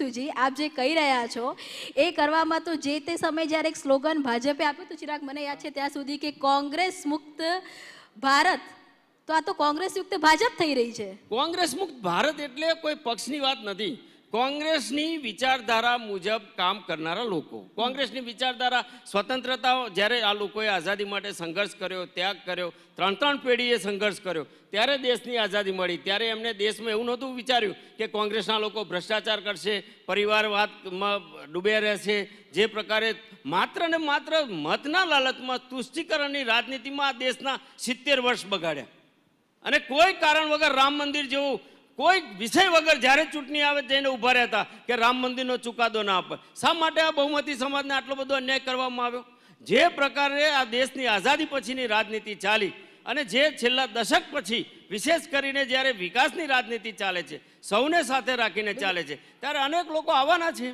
સુજી આપ જે કહી રહ્યા છો એ કરવામાં તો જે તે સમયે જ્યારે એક સ્લોગન ભાજપે આપ્યું તો ચિરાગ મને યાદ છે ત્યાં સુધી કે કોંગ્રેસ મુક્ત ભારત તો આ તો કોંગ્રેસ યુક્ત ભાજપ થઈ રહી છે કોંગ્રેસ મુક્ત ભારત એટલે કોઈ પક્ષની વાત નથી કોંગ્રેસની વિચારધારા મુજબ કામ કરનારા લોકો કોંગ્રેસની વિચારધારા સ્વતંત્રતા જ્યારે આ લોકોએ આઝાદી માટે સંઘર્ષ કર્યો ત્યાગ કર્યો ત્રણ ત્રણ પેઢીએ સંઘર્ષ કર્યો ત્યારે દેશની આઝાદી મળી ત્યારે એમને દેશમાં એવું નહોતું વિચાર્યું કે કોંગ્રેસના લોકો ભ્રષ્ટાચાર કરશે પરિવારવાદમાં ડૂબે રહેશે જે પ્રકારે માત્ર ને માત્ર મતના લાલચમાં તુષ્ટિકરણની રાજનીતિમાં આ દેશના સિત્તેર વર્ષ બગાડ્યા અને કોઈ કારણ વગર રામ મંદિર જેવું કોઈ વિષય વગર જ્યારે ચૂંટણી આવે તેને ઊભા રહેતા કે રામ મંદિરનો ચુકાદો ના આપે શા માટે આ બહુમતી સમાજને આટલો બધો અન્યાય કરવામાં આવ્યો જે પ્રકારે આ દેશની આઝાદી પછીની રાજનીતિ ચાલી અને જે છેલ્લા દશક પછી વિશેષ કરીને જ્યારે વિકાસની રાજનીતિ ચાલે છે સૌને સાથે રાખીને ચાલે છે ત્યારે અનેક લોકો આવવાના છે